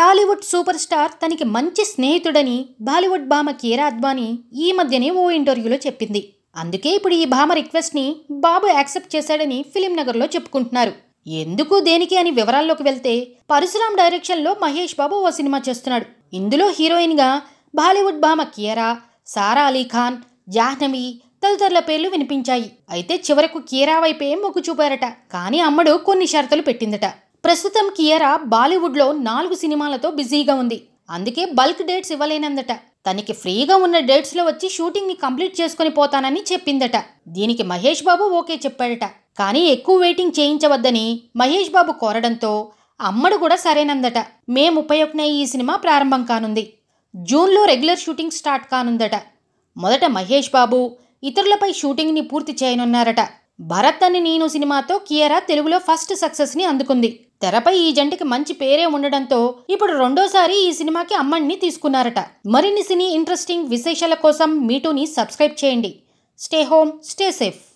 Tollywood super star తనకి మంచి స్నేహితుడని బాలీవుడ్ భామ కీరా అద్వానీ ఈ మధ్యనే ఓ ఇంటర్వ్యూలో చెప్పింది అందుకే ఇప్పుడు ఈ భామ రిక్వెస్ట్ని బాబు యాక్సెప్ట్ చేశాడని ఫిలిం నగర్లో చెప్పుకుంటున్నారు ఎందుకు దేనికి అని వివరాల్లోకి వెళ్తే పరశురామ్ డైరెక్షన్లో మహేష్ బాబు ఓ సినిమా చేస్తున్నాడు ఇందులో హీరోయిన్గా బాలీవుడ్ భామ కీరా సారా అలీ ఖాన్ జాహ్నవి తదితరుల పేర్లు వినిపించాయి అయితే చివరకు కీరా వైపే మొగ్గు చూపారట కానీ అమ్మడు కొన్ని షరతులు పెట్టిందట ప్రస్తుతం కియరా బాలీవుడ్లో నాలుగు సినిమాలతో బిజీగా ఉంది అందుకే బల్క్ డేట్స్ ఇవ్వలేనందట తనకి ఫ్రీగా ఉన్న డేట్స్లో వచ్చి షూటింగ్ని కంప్లీట్ చేసుకుని పోతానని చెప్పిందట దీనికి మహేష్ బాబు ఓకే చెప్పాడట కానీ ఎక్కువ వెయిటింగ్ చేయించవద్దని మహేష్ బాబు కోరడంతో అమ్మడు కూడా సరేనందట మే ముప్పై ఒకటిన ఈ సినిమా ప్రారంభం కానుంది జూన్లో రెగ్యులర్ షూటింగ్ స్టార్ట్ కానుందట మొదట మహేష్ బాబు ఇతరులపై షూటింగ్ని పూర్తి చేయనున్నారట భరత్ అని నేను సినిమాతో కియరా తెలుగులో ఫస్ట్ సక్సెస్ని అందుకుంది తెరపై ఈ జంటకి మంచి పేరే ఉండడంతో ఇప్పుడు రెండోసారి ఈ సినిమాకి అమ్మణ్ణి తీసుకున్నారట మరిన్ని సినీ ఇంట్రెస్టింగ్ విశేషాల కోసం మీటూని సబ్స్క్రైబ్ చేయండి స్టే హోమ్ స్టే సేఫ్